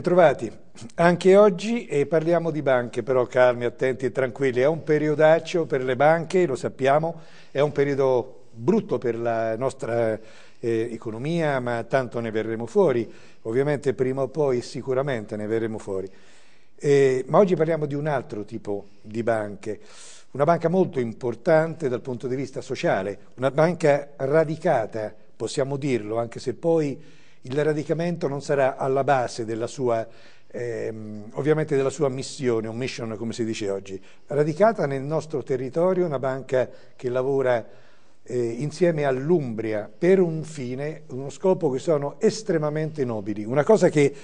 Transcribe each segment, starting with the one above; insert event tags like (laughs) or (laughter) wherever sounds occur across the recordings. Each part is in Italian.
Bentrovati. Anche oggi eh, parliamo di banche, però calmi, attenti e tranquilli. È un periodaccio per le banche, lo sappiamo, è un periodo brutto per la nostra eh, economia, ma tanto ne verremo fuori. Ovviamente prima o poi sicuramente ne verremo fuori. Eh, ma oggi parliamo di un altro tipo di banche, una banca molto importante dal punto di vista sociale, una banca radicata, possiamo dirlo, anche se poi il radicamento non sarà alla base della sua, ehm, ovviamente della sua missione, o mission come si dice oggi, radicata nel nostro territorio una banca che lavora eh, insieme all'Umbria per un fine, uno scopo che sono estremamente nobili, una cosa che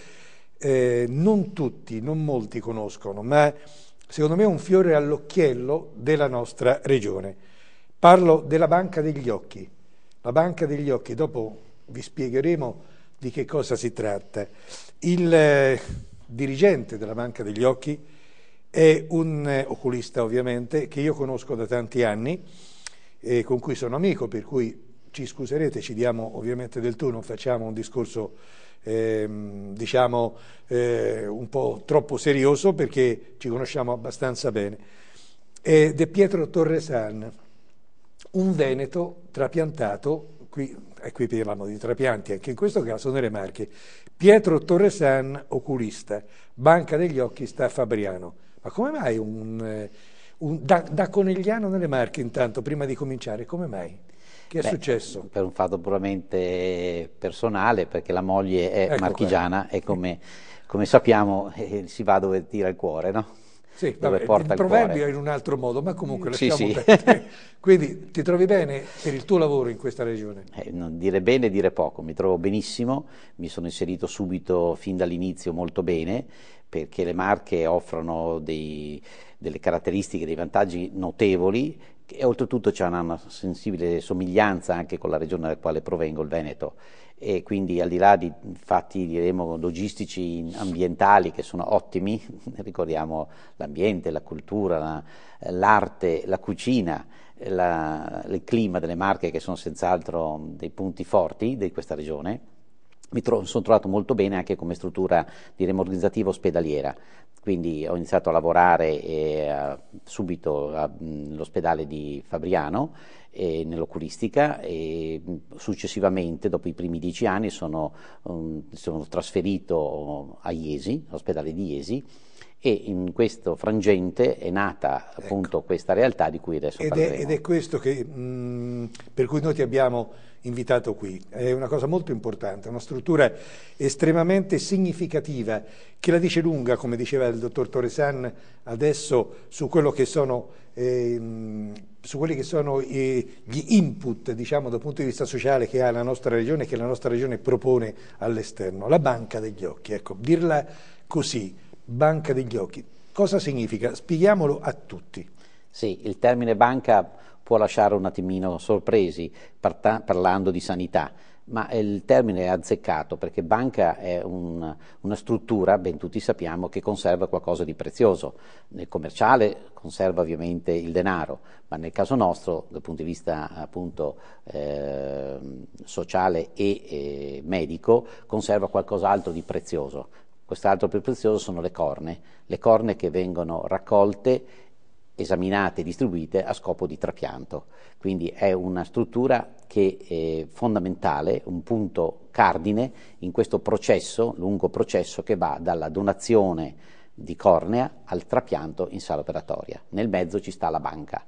eh, non tutti, non molti conoscono, ma secondo me è un fiore all'occhiello della nostra regione. Parlo della Banca degli Occhi. La Banca degli Occhi, dopo vi spiegheremo di che cosa si tratta. Il eh, dirigente della Banca degli Occhi è un eh, oculista ovviamente che io conosco da tanti anni e con cui sono amico, per cui ci scuserete, ci diamo ovviamente del tu, non facciamo un discorso ehm, diciamo eh, un po' troppo serioso perché ci conosciamo abbastanza bene. Ed è Pietro Torresan, un veneto trapiantato qui, e qui parlano di trapianti, anche in questo caso nelle Marche. Pietro Torresan, oculista, Banca degli Occhi sta a Fabriano. Ma come mai un, eh, un da, da, Conegliano nelle Marche intanto, prima di cominciare, come mai? Che è Beh, successo? Per un fatto puramente personale, perché la moglie è ecco marchigiana qua. e come, come sappiamo eh, si va dove tira il cuore, no? Sì, vabbè, porta il proverbio cuore. in un altro modo, ma comunque lasciamo sì, sì. (laughs) Quindi ti trovi bene per il tuo lavoro in questa regione? Eh, dire bene, dire poco, mi trovo benissimo, mi sono inserito subito fin dall'inizio molto bene, perché le marche offrono dei, delle caratteristiche, dei vantaggi notevoli e oltretutto c'è una sensibile somiglianza anche con la regione dalla quale provengo, il Veneto e quindi al di là di fatti diremo logistici ambientali che sono ottimi, (laughs) ricordiamo l'ambiente, la cultura, la, l'arte, la cucina, la, il clima delle Marche che sono senz'altro dei punti forti di questa regione, mi tro- sono trovato molto bene anche come struttura diremo, organizzativa ospedaliera, quindi ho iniziato a lavorare eh, subito mm, all'ospedale di Fabriano eh, nell'oculistica e mm, successivamente dopo i primi dieci anni sono, um, sono trasferito a Iesi, all'ospedale di Iesi e in questo frangente è nata ecco. appunto questa realtà di cui adesso ed parleremo. È, ed è questo che, mh, per cui noi ti abbiamo invitato qui. È una cosa molto importante, una struttura estremamente significativa che la dice lunga, come diceva il dottor Torresan adesso, su, sono, eh, su quelli che sono eh, gli input, diciamo, dal punto di vista sociale che ha la nostra regione e che la nostra regione propone all'esterno. La banca degli occhi, ecco, dirla così, banca degli occhi, cosa significa? Spieghiamolo a tutti. Sì, il termine banca può lasciare un attimino sorpresi parta- parlando di sanità, ma il termine è azzeccato perché banca è un, una struttura, ben tutti sappiamo, che conserva qualcosa di prezioso. Nel commerciale conserva ovviamente il denaro, ma nel caso nostro, dal punto di vista appunto eh, sociale e eh, medico, conserva qualcos'altro di prezioso. Quest'altro più prezioso sono le corne, le corne che vengono raccolte esaminate e distribuite a scopo di trapianto. Quindi è una struttura che è fondamentale, un punto cardine in questo processo, lungo processo che va dalla donazione di cornea al trapianto in sala operatoria. Nel mezzo ci sta la banca.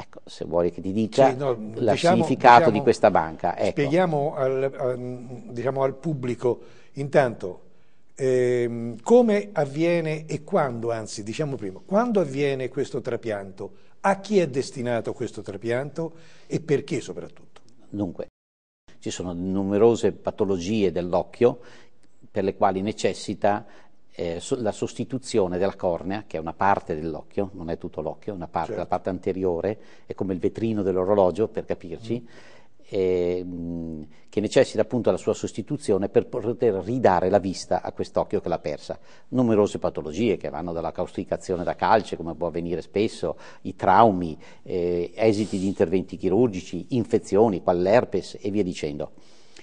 Ecco, se vuoi che ti dica sì, no, il diciamo, diciamo, di questa banca. Ecco. Spieghiamo al, al, diciamo al pubblico intanto Ehm, come avviene e quando, anzi diciamo prima, quando avviene questo trapianto, a chi è destinato questo trapianto e perché soprattutto? Dunque, ci sono numerose patologie dell'occhio per le quali necessita eh, la sostituzione della cornea, che è una parte dell'occhio, non è tutto l'occhio, è una parte, certo. la parte anteriore, è come il vetrino dell'orologio per capirci. Mm eh, che necessita appunto la sua sostituzione per poter ridare la vista a quest'occhio che l'ha persa. Numerose patologie che vanno dalla causticazione da calce, come può avvenire spesso, i traumi, eh, esiti di interventi chirurgici, infezioni, qual l'herpes e via dicendo.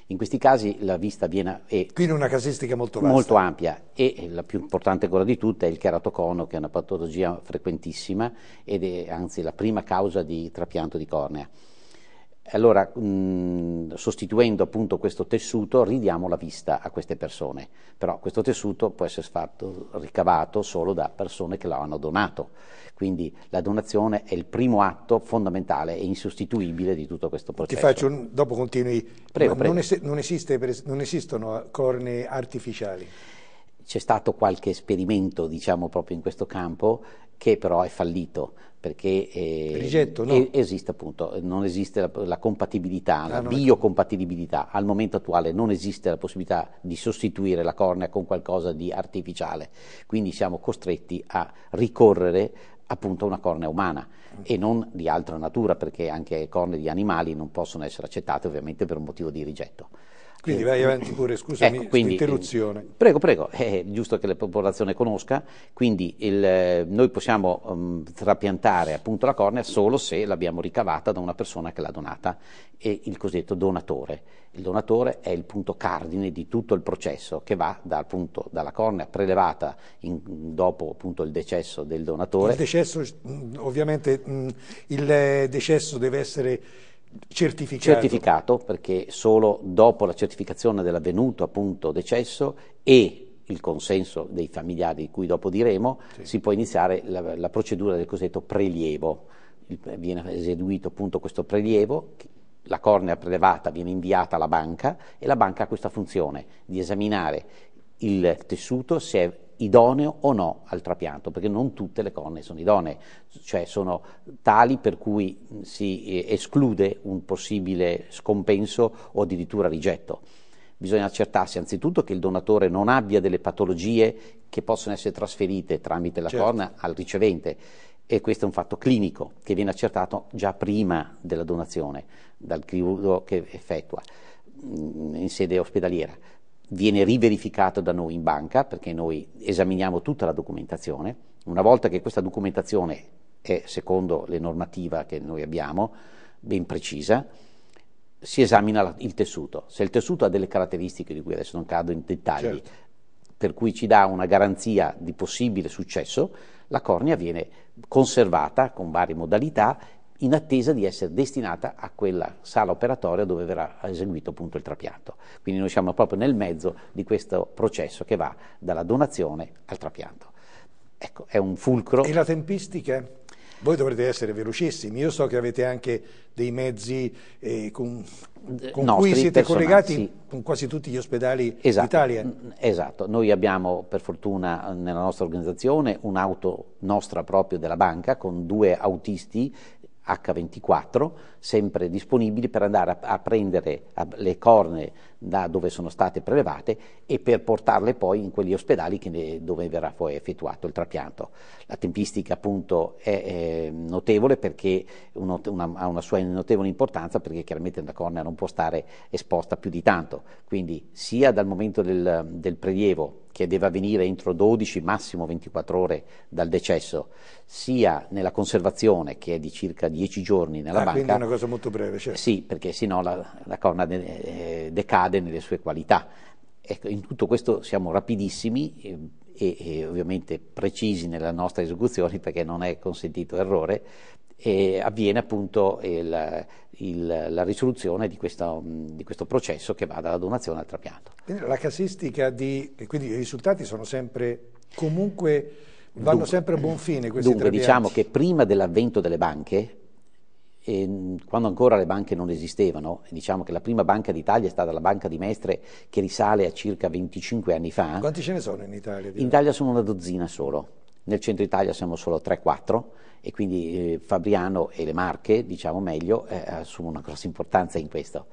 In questi casi la vista viene è Quindi una casistica molto, molto ampia e la più importante ancora di tutte è il cheratocono, che è una patologia frequentissima ed è anzi la prima causa di trapianto di cornea. Allora, mh, sostituendo appunto questo tessuto, ridiamo la vista a queste persone, però questo tessuto può essere fatto, ricavato solo da persone che lo hanno donato, quindi la donazione è il primo atto fondamentale e insostituibile di tutto questo processo. Ti faccio, un, dopo continui, prego, prego. Non, es- non, esiste, non esistono corne artificiali? C'è stato qualche esperimento, diciamo, proprio in questo campo, che però è fallito perché eh, Rigetto, no? esiste appunto, non esiste la, la compatibilità, ah, la biocompatibilità, al momento attuale non esiste la possibilità di sostituire la cornea con qualcosa di artificiale, quindi siamo costretti a ricorrere appunto a una cornea umana e non di altra natura perché anche corne di animali non possono essere accettate ovviamente per un motivo di rigetto. Quindi eh, vai avanti pure, eh, scusami, ecco, quindi, interruzione. Eh, prego, prego, è giusto che la popolazione conosca, quindi il, noi possiamo um, trapiantare appunto la cornea solo se l'abbiamo ricavata da una persona che l'ha donata, e il cosiddetto donatore. Il donatore è il punto cardine di tutto il processo che va da, appunto, dalla cornea prelevata in, dopo appunto, il decesso del donatore. Il decesso, mm, ovviamente, mm, il decesso deve essere certificato. certificato perché solo dopo la certificazione dell'avvenuto appunto decesso e il consenso dei familiari di cui dopo diremo, sì. si può iniziare la, la, procedura del cosiddetto prelievo. Il, viene eseguito appunto questo prelievo, la cornea prelevata viene inviata alla banca e la banca ha questa funzione di esaminare il tessuto se è idoneo o no al trapianto, perché non tutte le corne sono idonee, cioè sono tali per cui si eh, esclude un possibile scompenso o addirittura rigetto. Bisogna accertarsi anzitutto che il donatore non abbia delle patologie che possono essere trasferite tramite la certo. corna al ricevente e questo è un fatto clinico che viene accertato già prima della donazione dal chirurgo che effettua in sede ospedaliera viene riverificato da noi in banca perché noi esaminiamo tutta la documentazione. Una volta che questa documentazione è secondo le normative che noi abbiamo, ben precisa, si esamina il tessuto. Se il tessuto ha delle caratteristiche di cui adesso non cado in dettagli, certo. per cui ci dà una garanzia di possibile successo, la cornea viene conservata con varie modalità in attesa di essere destinata a quella sala operatoria dove verrà eseguito appunto il trapianto. Quindi noi siamo proprio nel mezzo di questo processo che va dalla donazione al trapianto. Ecco, è un fulcro. E la tempistica? Voi dovrete essere velocissimi, io so che avete anche dei mezzi eh, con, con cui siete collegati sì. con quasi tutti gli ospedali esatto, d'Italia. Mm, esatto, noi abbiamo per fortuna nella nostra organizzazione un'auto nostra proprio della banca con due autisti H24, sempre disponibili per andare a, a prendere le corne da dove sono state prelevate e per portarle poi in quegli ospedali ne, dove verrà poi effettuato il trapianto. La tempistica appunto è, è notevole perché uno, una, ha una sua notevole importanza perché chiaramente la cornea non può stare esposta più di tanto, quindi sia dal momento del, del prelievo che deve avvenire entro 12, massimo 24 ore dal decesso, sia nella conservazione che è di circa 10 giorni nella ah, banca. Quindi è una cosa molto breve. Certo. Sì, perché sennò la, la corna eh, decade cade nelle sue qualità. Ecco, in tutto questo siamo rapidissimi ehm, e, e, ovviamente precisi nella nostra esecuzione perché non è consentito errore e avviene appunto il, eh, il, la risoluzione di questo, mm, di questo, processo che va dalla donazione al trapianto. La casistica di, quindi i risultati sono sempre comunque, vanno dunque, sempre a buon fine questi Dunque diciamo trapianti. diciamo che prima dell'avvento delle banche e ehm, quando ancora le banche non esistevano, diciamo che la prima banca d'Italia è stata la banca di Mestre che risale a circa 25 anni fa. Quanti ce ne sono in Italia? In Italia sono una dozzina solo, nel centro Italia siamo solo 3-4 e quindi eh, Fabriano e le Marche, diciamo meglio, eh, assumono una grossa importanza in questo.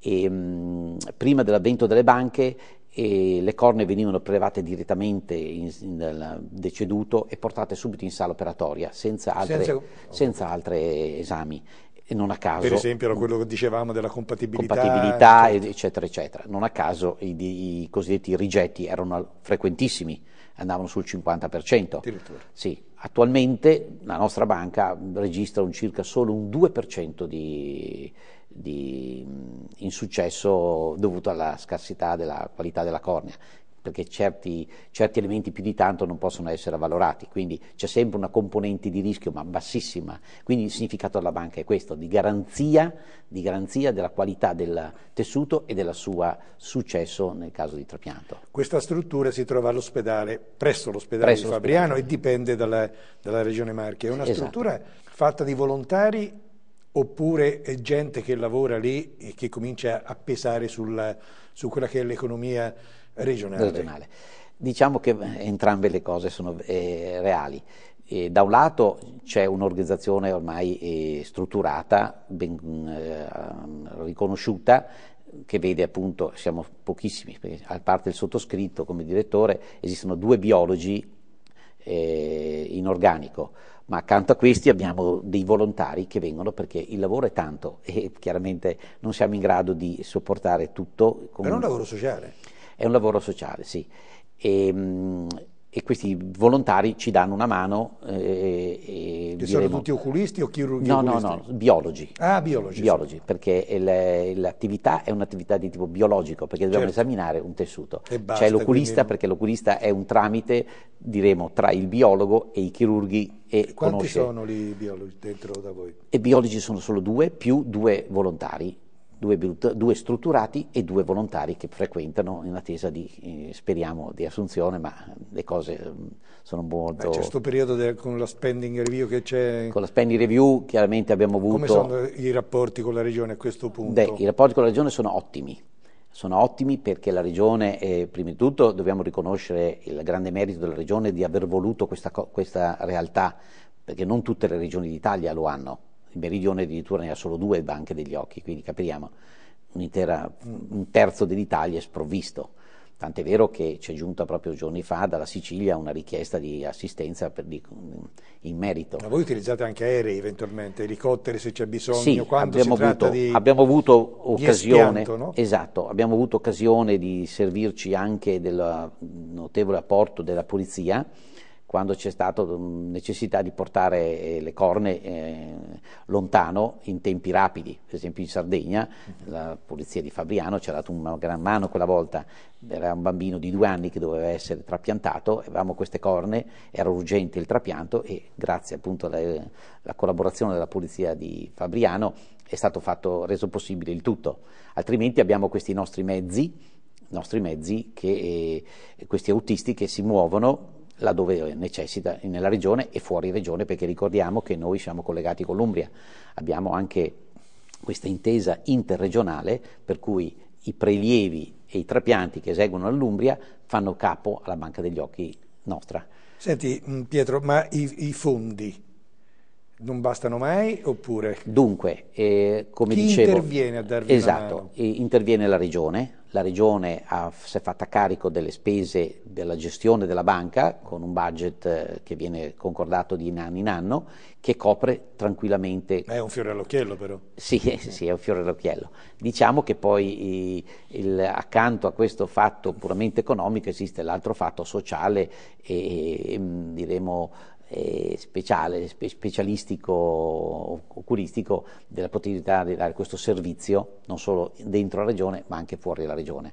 E, ehm, mh, prima dell'avvento delle banche e le corne venivano prelevate direttamente in, in, dal deceduto e portate subito in sala operatoria senza, altre, senza... senza altri esami. E non a caso, per esempio era quello che dicevamo della compatibilità, compatibilità eccetera. eccetera eccetera. Non a caso i, i cosiddetti rigetti erano frequentissimi, andavano sul 50%. Addirittura. Sì. Attualmente la nostra banca registra un circa solo un 2% di, di mm, insuccesso dovuto alla scarsità della qualità della cornea perché certi, certi, elementi più di tanto non possono essere avvalorati, quindi c'è sempre una componente di rischio ma bassissima, quindi il significato della banca è questo, di garanzia, di garanzia della qualità del tessuto e del suo successo nel caso di trapianto. Questa struttura si trova all'ospedale, presso l'ospedale presso di Fabriano l'ospedale. e dipende dalla, dalla, regione Marche, è una esatto. struttura fatta di volontari oppure è gente che lavora lì e che comincia a pesare sulla, su quella che è l'economia regionale. regionale. Diciamo che eh, entrambe le cose sono eh, reali. E da un lato c'è un'organizzazione ormai eh, strutturata, ben eh, riconosciuta, che vede appunto, siamo pochissimi, a parte il sottoscritto come direttore, esistono due biologi eh, in organico ma accanto a questi abbiamo dei volontari che vengono perché il lavoro è tanto (laughs) e chiaramente non siamo in grado di sopportare tutto. Però è un lavoro sociale. È un lavoro sociale, sì. E, ehm, e questi volontari ci danno una mano eh, e, che diremo... sono tutti oculisti o chirurghi? No, no, no, biologi. Ah, biologi. biologi sì. perché l'attività è un'attività di tipo biologico, perché dobbiamo certo. esaminare un tessuto. C'è cioè, l'oculista quindi... perché l'oculista è un tramite, diremo, tra il biologo e i chirurghi. E, e Quanti conosce... sono i biologi dentro da voi? E biologi sono solo due, più due volontari due, due, strutturati e due volontari che frequentano in attesa di, eh, speriamo, di assunzione, ma le cose mm, sono molto... Beh, c'è questo periodo del, con la spending review che c'è... Con la spending review chiaramente abbiamo avuto... Come sono i rapporti con la Regione a questo punto? Beh, i rapporti con la Regione sono ottimi, sono ottimi perché la Regione, eh, prima di tutto dobbiamo riconoscere il grande merito della Regione di aver voluto questa, questa realtà, perché non tutte le regioni d'Italia lo hanno il meridione addirittura ne ha solo due banche degli occhi, quindi capiamo, un terzo dell'Italia è sprovvisto. Tant'è vero che c'è giunta proprio giorni fa dalla Sicilia una richiesta di assistenza di, in merito. Ma voi utilizzate anche aerei eventualmente, elicotteri se c'è bisogno? Sì, abbiamo avuto, di, abbiamo, avuto occasione, espianto, no? esatto, abbiamo avuto occasione di servirci anche del notevole apporto della polizia quando c'è stata mm, necessità di portare eh, le corne eh, lontano in tempi rapidi, per esempio in Sardegna, mhm. la polizia di Fabriano ci ha dato una gran mano quella volta, era un bambino di due anni che doveva essere trapiantato, avevamo queste corne, era urgente il trapianto e grazie appunto alla eh, collaborazione della polizia di Fabriano è stato fatto, reso possibile il tutto, altrimenti abbiamo questi nostri mezzi, nostri mezzi che, eh, questi autisti che si muovono laddove eh, necessita nella regione e fuori regione perché ricordiamo che noi siamo collegati con l'Umbria, abbiamo anche questa intesa interregionale per cui i prelievi e i trapianti che eseguono all'Umbria fanno capo alla Banca degli Occhi nostra. Senti mm, Pietro, ma i, i fondi non bastano mai oppure? Dunque, eh, come Chi dicevo... interviene a darvi Esatto, eh, interviene la regione, la regione ha, si è fatta carico delle spese della gestione della banca con un budget eh, che viene concordato di anno in anno che copre tranquillamente. È un fiore all'occhiello però. Sì, (laughs) sì è un fiore all'occhiello. Diciamo che poi il, accanto a questo fatto puramente economico esiste l'altro fatto sociale e, mm, diremo eh, speciale, spe- specialistico, oculistico, della possibilità di dare questo servizio non solo dentro la regione ma anche fuori la regione.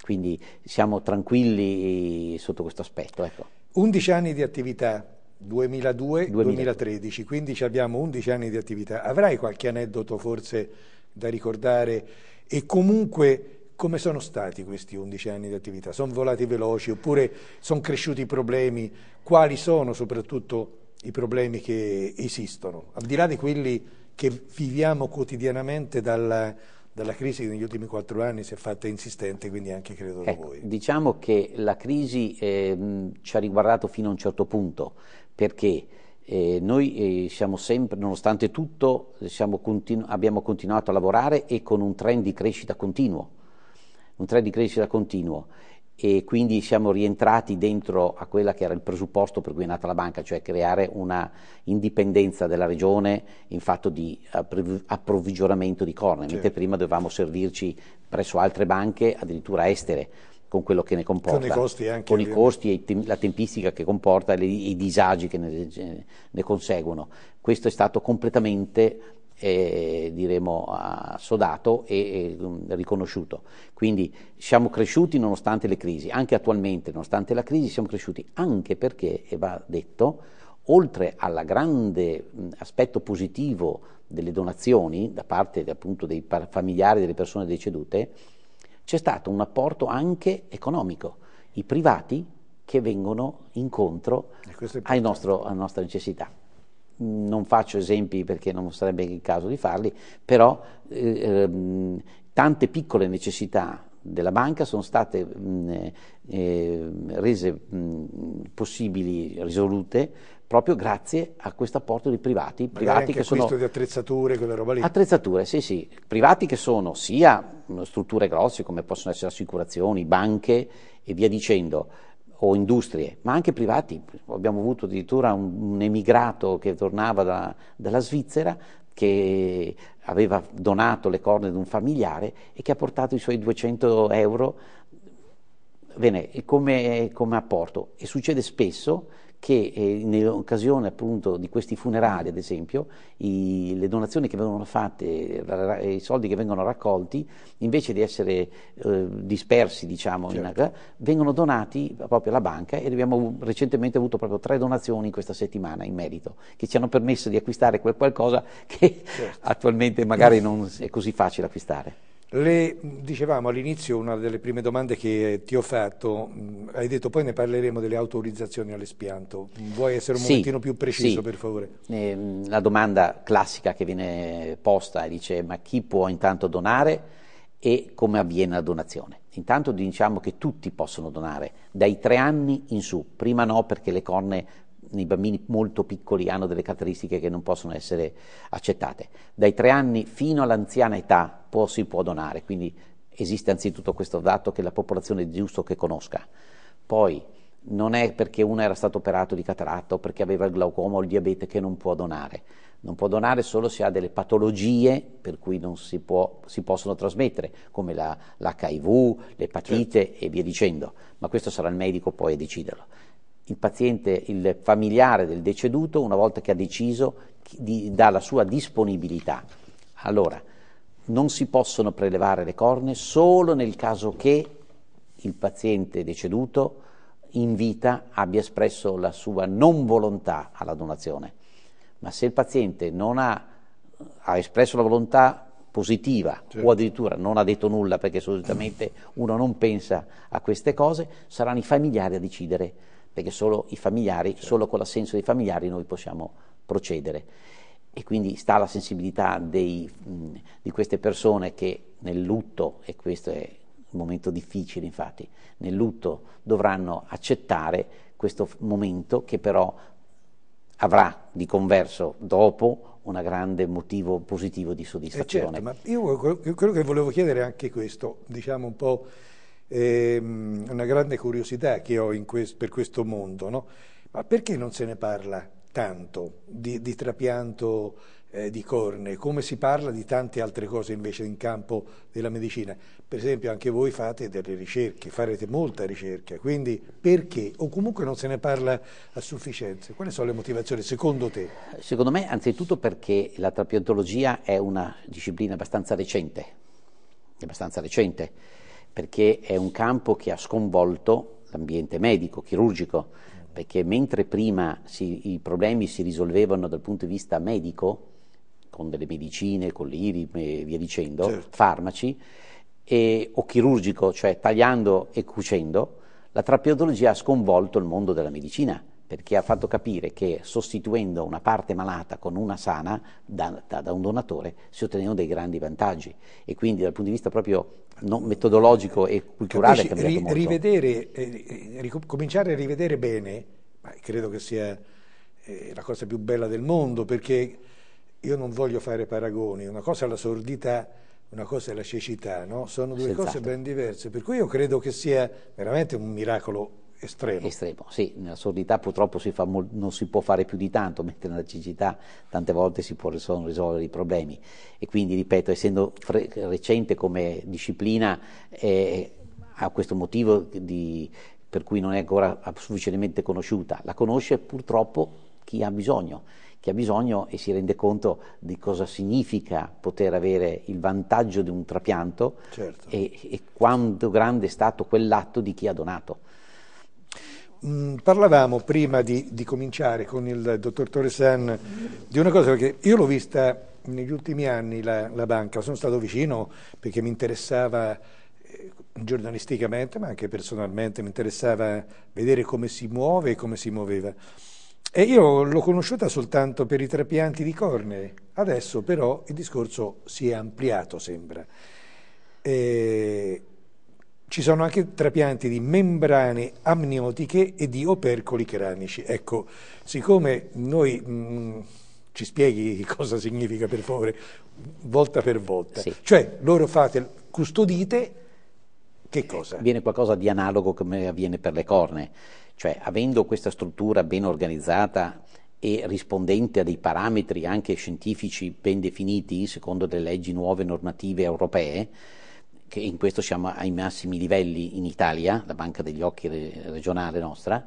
Quindi siamo tranquilli sotto questo aspetto. Ecco. 11 anni di attività, 2002-2013, quindi abbiamo 11 anni di attività. Avrai qualche aneddoto forse da ricordare e comunque come sono stati questi 11 anni di attività? Sono volati veloci oppure sono cresciuti i problemi? Quali sono soprattutto i problemi che esistono? Al di là di quelli che viviamo quotidianamente dalla, dalla crisi che negli ultimi quattro anni si è fatta insistente, quindi anche credo ecco, da voi. Diciamo che la crisi eh, ci ha riguardato fino a un certo punto, perché eh, noi eh, siamo sempre, nonostante tutto, siamo continu abbiamo continuato a lavorare e con un trend di crescita continuo un trend di crescita continuo e quindi siamo rientrati dentro a quella che era il presupposto per cui è nata la banca, cioè creare una indipendenza della regione in fatto di approvvigionamento di corne, certo. mentre prima dovevamo servirci presso altre banche, addirittura estere, con quello che ne comporta, con i costi, anche, con i costi e la tempistica che comporta e i disagi che ne, ne conseguono. Questo è stato completamente eh, diremo, ah, sodato e, e mm, riconosciuto. Quindi siamo cresciuti nonostante le crisi, anche attualmente, nonostante la crisi, siamo cresciuti anche perché, e va detto, oltre al grande mm, aspetto positivo delle donazioni da parte appunto dei familiari delle persone decedute, c'è stato un apporto anche economico. I privati che vengono incontro nostro, alla nostra necessità non faccio esempi perché non sarebbe il caso di farli, però eh, tante piccole necessità della banca sono state mh, mm, eh, eh, rese mh, mm, possibili, risolute, proprio grazie a questo apporto di privati. privati che sono, di attrezzature, quella roba lì. Attrezzature, sì, sì. Privati che sono sia strutture grosse come possono essere assicurazioni, banche e via dicendo, o industrie, ma anche privati. Abbiamo avuto addirittura un, un emigrato che tornava da, dalla Svizzera che aveva donato le corna di un familiare e che ha portato i suoi 200 euro bene, come, come apporto. E succede spesso che eh, nell'occasione appunto di questi funerali, ad esempio, i, le donazioni che vengono fatte, eh, ra, i soldi che vengono raccolti, invece di essere eh, dispersi, diciamo, certo. in, eh, vengono donati proprio alla banca e abbiamo recentemente avuto proprio tre donazioni in questa settimana in merito, che ci hanno permesso di acquistare quel qualcosa che certo. attualmente magari non è così facile acquistare. Le, dicevamo all'inizio, una delle prime domande che ti ho fatto, mm, hai detto poi ne parleremo delle autorizzazioni all'espianto, vuoi essere un sì, momentino più preciso sì. per favore? Eh, la domanda classica che viene posta è dice ma chi può intanto donare e come avviene la donazione? Intanto diciamo che tutti possono donare, dai tre anni in su, prima no perché le corne nei bambini molto piccoli hanno delle caratteristiche che non possono essere accettate. Dai tre anni fino all'anziana età può, si può donare, quindi esiste anzitutto questo dato che la popolazione è giusto che conosca. Poi non è perché uno era stato operato di cataratta perché aveva il glaucoma o il diabete che non può donare. Non può donare solo se ha delle patologie per cui non si, può, si possono trasmettere, come la, l'HIV, l'epatite certo. e via dicendo. Ma questo sarà il medico poi a deciderlo il paziente, il familiare del deceduto, una volta che ha deciso, di, dà la sua disponibilità. Allora, non si possono prelevare le corne solo nel caso che il paziente deceduto in vita abbia espresso la sua non volontà alla donazione. Ma se il paziente non ha, ha espresso la volontà positiva certo. o addirittura non ha detto nulla perché solitamente uno non pensa a queste cose, saranno i familiari a decidere perché solo i familiari, certo. solo con l'assenso dei familiari noi possiamo procedere. E quindi sta la sensibilità dei, mm, di queste persone che nel lutto, e questo è un momento difficile infatti, nel lutto dovranno accettare questo momento che però avrà di converso dopo un grande motivo positivo di soddisfazione. Eh certo, ma io quello che volevo chiedere è anche questo, diciamo un po' eh, una grande curiosità che ho quest per questo mondo, no? ma perché non se ne parla tanto di, di trapianto eh, di corne, come si parla di tante altre cose invece in campo della medicina? Per esempio anche voi fate delle ricerche, farete molta ricerca, quindi perché? O comunque non se ne parla a sufficienza? Quali sono le motivazioni secondo te? Secondo me anzitutto perché la trapiantologia è una disciplina abbastanza recente, abbastanza recente perché è un campo che ha sconvolto l'ambiente medico, chirurgico, perché mentre prima si, i problemi si risolvevano dal punto di vista medico, con delle medicine, con l'IRI e via dicendo, certo. farmaci, e, o chirurgico, cioè tagliando e cucendo, la trapeodologia ha sconvolto il mondo della medicina perché ha fatto capire che sostituendo una parte malata con una sana da, da, da, un donatore si ottenevano dei grandi vantaggi e quindi dal punto di vista proprio no, metodologico e culturale Capisci, cambiato ri, rivedere, eh, eh ricominciare a rivedere bene, credo che sia eh, la cosa più bella del mondo, perché io non voglio fare paragoni, una cosa è la sordità, una cosa è la cecità, no? sono due Senz'altro. cose esatto. ben diverse, per cui io credo che sia veramente un miracolo estremo. Estremo, sì, nella sordità purtroppo si mol- non si può fare più di tanto, (laughs) mentre nella cecità tante volte si possono risolvere i problemi e quindi, ripeto, essendo fre- recente come disciplina, eh, ha questo motivo di, per cui non è ancora sufficientemente conosciuta, la conosce purtroppo chi ha bisogno, chi ha bisogno e si rende conto di cosa significa poter avere il vantaggio di un trapianto certo. e, e quanto grande è stato quell'atto di chi ha donato. Mm, parlavamo prima di, di, cominciare con il dottor Torresan di una cosa perché io l'ho vista negli ultimi anni la, la banca, sono stato vicino perché mi interessava eh, giornalisticamente ma anche personalmente, mi interessava vedere come si muove e come si muoveva. E io l'ho conosciuta soltanto per i trapianti di corne adesso però il discorso si è ampliato sembra. E ci sono anche trapianti di membrane amniotiche e di opercoli cranici. Ecco, siccome noi... Mh, mm, ci spieghi (laughs) cosa significa per favore, volta per volta. Sì. Cioè loro fate, custodite che eh, cosa? Viene qualcosa di analogo come avviene per le corne, cioè avendo questa struttura ben organizzata e rispondente a dei parametri anche scientifici ben definiti secondo delle leggi nuove normative europee, che in questo siamo ai massimi livelli in Italia, la banca degli occhi regionale nostra,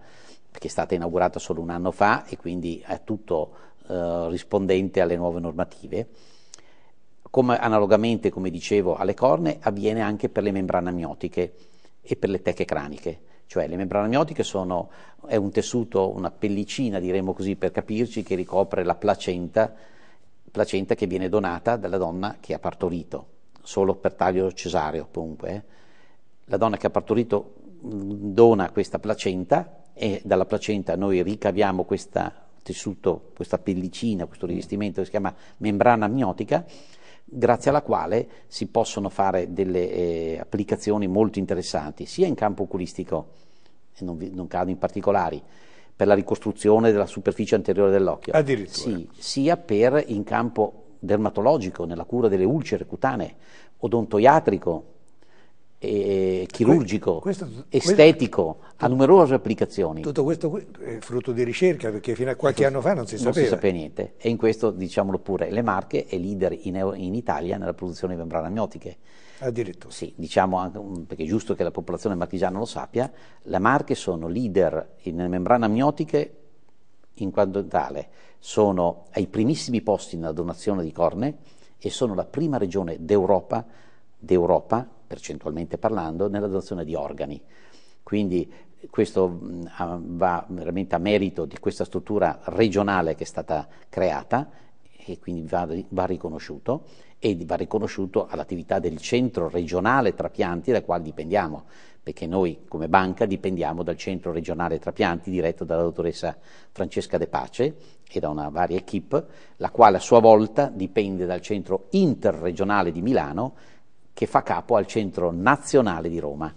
che è stata inaugurata solo un anno fa e quindi è tutto eh, rispondente alle nuove normative. Come, analogamente, come dicevo, alle corne avviene anche per le membrane amniotiche e per le teche craniche. Cioè le membrane amniotiche sono, è un tessuto, una pellicina, diremmo così per capirci, che ricopre la placenta, placenta che viene donata dalla donna che ha partorito solo per taglio cesareo comunque, eh. la donna che ha partorito mm, dona questa placenta e dalla placenta noi ricaviamo questo tessuto, questa pellicina, questo mm. rivestimento che si chiama membrana amniotica, grazie alla quale si possono fare delle eh, applicazioni molto interessanti, sia in campo oculistico, e non, vi, non cado in particolari, per la ricostruzione della superficie anteriore dell'occhio, sì, sia per in campo dermatologico, nella cura delle ulcere cutanee, odontoiatrico, eh, chirurgico, questo, questo, estetico, questo, ha numerose applicazioni. Tutto questo è frutto di ricerca perché fino a qualche anno fa non si sapeva. Non si sapeva niente e in questo, diciamolo pure, le Marche è leader in, in Italia nella produzione di membrane amniotiche. Addirittura. Sì, diciamo anche, perché è giusto che la popolazione marchigiana lo sappia, le Marche sono leader nelle membrane amniotiche in quanto tale sono ai primissimi posti nella donazione di corne e sono la prima regione d'Europa, d'Europa percentualmente parlando, nella donazione di organi. Quindi eh, questo va veramente a merito di questa struttura regionale che è stata creata e quindi va, va riconosciuto e va riconosciuto all'attività del centro regionale trapianti da quale dipendiamo perché noi come banca dipendiamo dal centro regionale trapianti diretto dalla dottoressa Francesca De Pace e da una varia equip, la quale a sua volta dipende dal centro interregionale di Milano che fa capo al centro nazionale di Roma.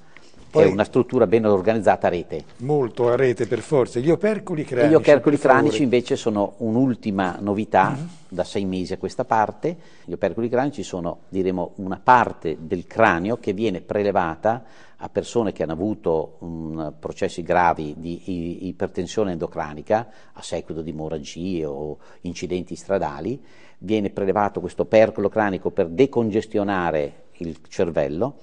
Poi, è una struttura ben organizzata a rete. Molto a rete per forza. Gli opercoli cranici. Gli opercoli cranici invece sono un'ultima novità uh mhm. -huh. da sei mesi a questa parte. Gli opercoli cranici sono, diremo, una parte del cranio che viene prelevata a persone che hanno avuto um, processi gravi di ipertensione endocranica a seguito di emorragie o incidenti stradali. Viene prelevato questo opercolo cranico per decongestionare il cervello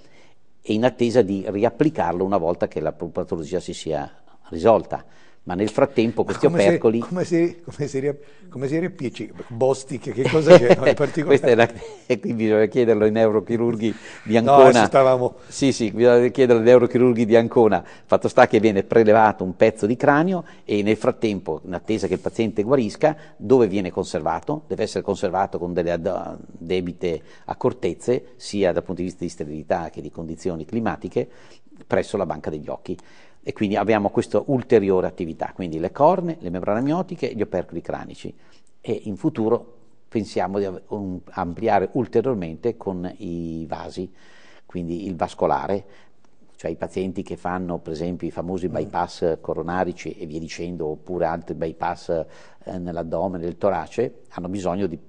e in attesa di riapplicarlo una volta che la patologia si sia risolta ma nel frattempo questi come opercoli... Se, come, si, come, si, come si riappiccica? Bostiche, che (laughs) cosa c'è? No, Questa era, e qui bisogna chiederlo ai neurochirurghi di Ancona. No, stavamo... Sì, sì, bisogna chiederlo ai neurochirurghi di Ancona. Fatto sta che viene prelevato un pezzo di cranio e nel frattempo, in attesa che il paziente guarisca, dove viene conservato? Deve essere conservato con delle ad- debite accortezze, sia dal punto di vista di sterilità che di condizioni climatiche, presso la banca degli occhi e quindi abbiamo questa ulteriore attività, quindi le corne, le membrane amniotiche, gli opercoli cranici e in futuro pensiamo di ampliare ulteriormente con i vasi, quindi il vascolare, cioè i pazienti che fanno per esempio i famosi mm. bypass coronarici e via dicendo, oppure altri bypass eh, nell'addome, nel torace, hanno bisogno di,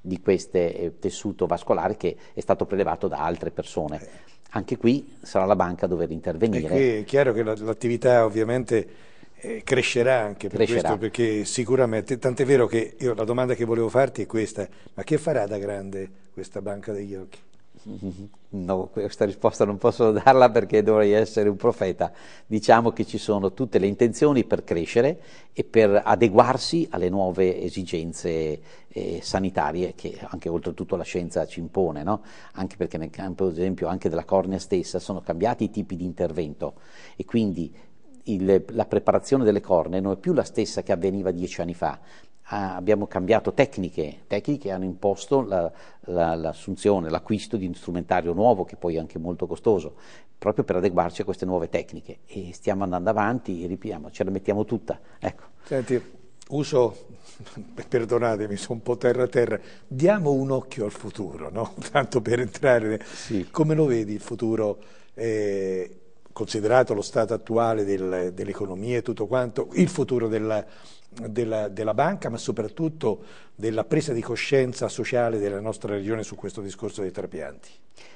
di questo eh, tessuto vascolare che è stato prelevato da altre persone eh, anche qui sarà la banca a dover intervenire. Qui è chiaro che l'attività ovviamente eh, crescerà anche per crescerà. questo, perché sicuramente, tant'è vero che io, la domanda che volevo farti è questa, ma che farà da grande questa banca degli occhi? No, questa risposta non posso darla perché dovrei essere un profeta. Diciamo che ci sono tutte le intenzioni per crescere e per adeguarsi alle nuove esigenze eh, sanitarie che anche oltretutto la scienza ci impone, no? anche perché nel campo, ad esempio, anche della cornea stessa sono cambiati i tipi di intervento e quindi il, la preparazione delle corne non è più la stessa che avveniva dieci anni fa, ah, abbiamo cambiato tecniche, tecniche hanno imposto la, la, l'assunzione, l'acquisto di un strumentario nuovo che poi è anche molto costoso, proprio per adeguarci a queste nuove tecniche e stiamo andando avanti, e ripiamo, ce la mettiamo tutta. Ecco. Senti, uso, (laughs) perdonatemi, sono un po' terra terra, diamo un occhio al futuro, no? (laughs) tanto per entrare, sì. come lo vedi il futuro? Eh, considerato lo stato attuale del, dell'economia e tutto quanto, il futuro della, della, della, banca, ma soprattutto della presa di coscienza sociale della nostra regione su questo discorso dei trapianti?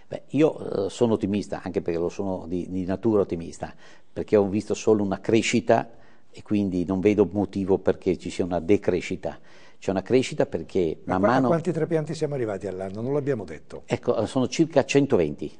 Beh, io eh, sono ottimista, anche perché lo sono di, di natura ottimista, perché ho visto solo una crescita e quindi non vedo motivo perché ci sia una decrescita c'è una crescita perché man Ma mano... Ma quanti trapianti siamo arrivati all'anno? Non l'abbiamo detto. Ecco, eh, sono circa 120.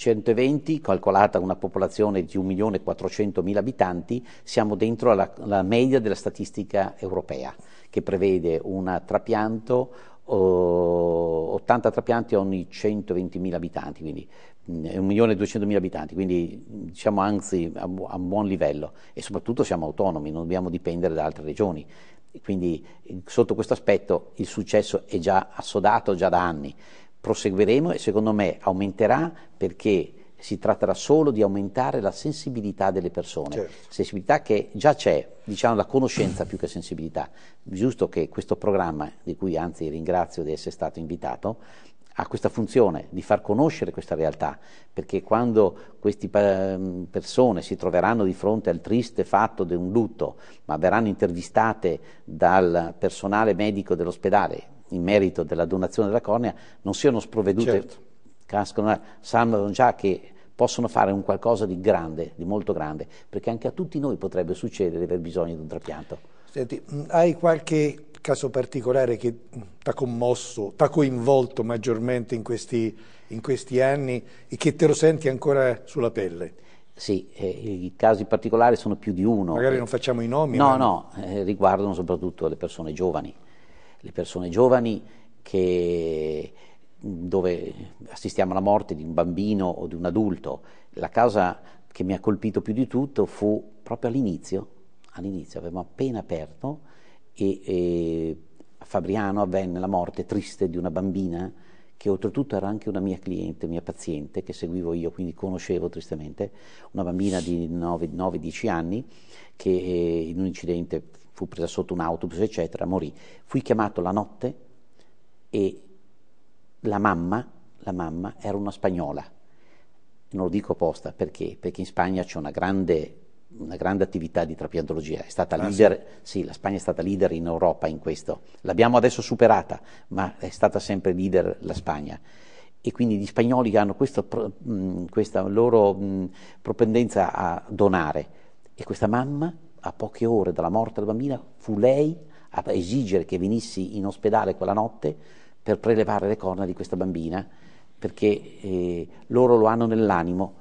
120, calcolata una popolazione di 1.400.000 abitanti, siamo dentro la media della statistica europea, che prevede un trapianto, eh, 80 trapianti ogni 120.000 abitanti, quindi 1.200.000 abitanti, quindi diciamo anzi a, a un buon livello e soprattutto siamo autonomi, non dobbiamo dipendere da altre regioni. Quindi sotto questo aspetto il successo è già assodato già da anni proseguiremo e secondo me aumenterà perché si tratterà solo di aumentare la sensibilità delle persone, certo. sensibilità che già c'è, diciamo la conoscenza più che sensibilità. Giusto che questo programma, di cui anzi ringrazio di essere stato invitato, ha questa funzione di far conoscere questa realtà, perché quando queste eh, persone si troveranno di fronte al triste fatto di un lutto, ma verranno intervistate dal personale medico dell'ospedale, in merito della donazione della cornea non siano sprovvedute, certo. cascano, eh, sanno già che possono fare un qualcosa di grande, di molto grande, perché anche a tutti noi potrebbe succedere di aver bisogno di un trapianto. Senti, mm, hai qualche caso particolare che mm, ti ha commosso, ti ha coinvolto maggiormente in questi, in questi, anni e che te lo senti ancora sulla pelle? Sì, eh, i casi particolari sono più di uno. Magari non facciamo i nomi. No, ma... no, eh, riguardano soprattutto le persone giovani le persone giovani che, dove assistiamo alla morte di un bambino o di un adulto. La casa che mi ha colpito più di tutto fu proprio all'inizio, all'inizio avevamo appena aperto e, e a Fabriano avvenne la morte triste di una bambina che oltretutto era anche una mia cliente, mia paziente, che seguivo io, quindi conoscevo tristemente, una bambina di 9-10 anni che eh, in un incidente fu presa sotto un autobus, eccetera, morì. Fui chiamato la notte e la mamma, la mamma era una spagnola. Non lo dico apposta perché? Perché in Spagna c'è una grande, una grande attività di trapiantologia. È Ah, sì. Sì, la Spagna è stata leader in Europa in questo. L'abbiamo adesso superata, ma è stata sempre leader la Spagna e quindi gli spagnoli hanno questa, questa loro propendenza a donare e questa mamma a poche ore dalla morte della bambina, fu lei a esigere che venissi in ospedale quella notte per prelevare le corna di questa bambina, perché eh, loro lo hanno nell'animo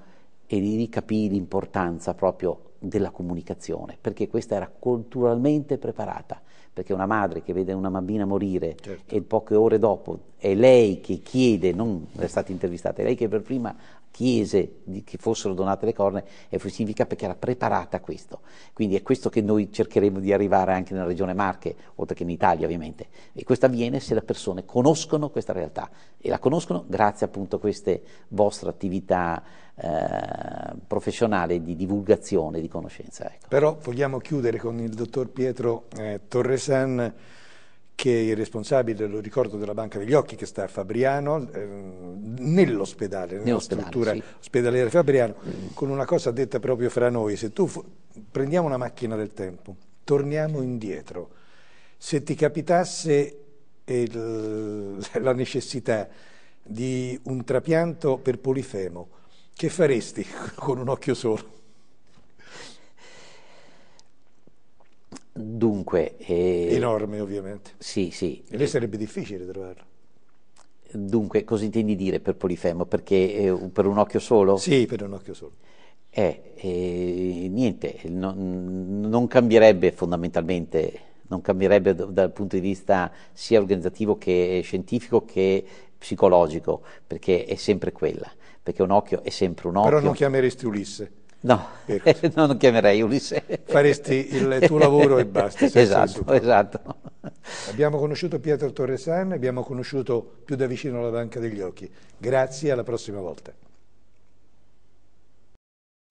e lì capì l'importanza proprio della comunicazione, perché questa era culturalmente preparata, perché una madre che vede una bambina morire certo. e poche ore dopo è lei che chiede, non è stata intervistata, è lei che per prima chiese che fossero donate le corna e fu significa perché era preparata a questo. Quindi è questo che noi cercheremo di arrivare anche nella regione Marche, oltre che in Italia ovviamente. E questo avviene se le persone conoscono questa realtà e la conoscono grazie appunto a queste vostre attività eh, professionali di divulgazione di conoscenza. Ecco. Però vogliamo chiudere con il dottor Pietro eh, Torresan che è il responsabile, lo ricordo, della Banca degli Occhi che sta a Fabriano, eh, nell'ospedale, nella Nell'ospedale, struttura sì. ospedaliera Fabriano, mm. con una cosa detta proprio fra noi, se tu fu- prendiamo una macchina del tempo, torniamo indietro, se ti capitasse il, (laughs) la necessità di un trapianto per polifemo, che faresti (laughs) con un occhio solo? Dunque... Eh, Enorme ovviamente. Sì, sì. E lei sarebbe difficile trovarlo. Dunque, cosa intendi dire per Polifemo? Perché eh, per un occhio solo? Sì, per un occhio solo. Eh, eh niente, no, non cambierebbe fondamentalmente, non cambierebbe dal punto di vista sia organizzativo che scientifico che psicologico, perché è sempre quella, perché un occhio è sempre un occhio. Però non chiameresti Ulisse. No, eh, (laughs) non chiamerei Ulisse. Faresti il tuo lavoro e basta. Esatto, esatto. Abbiamo conosciuto Pietro Torresan, abbiamo conosciuto più da vicino la Banca degli Occhi. Grazie, alla prossima volta.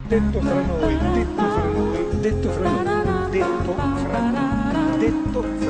Detto fra noi, detto fra noi, detto fra noi, detto fra noi, detto fra noi.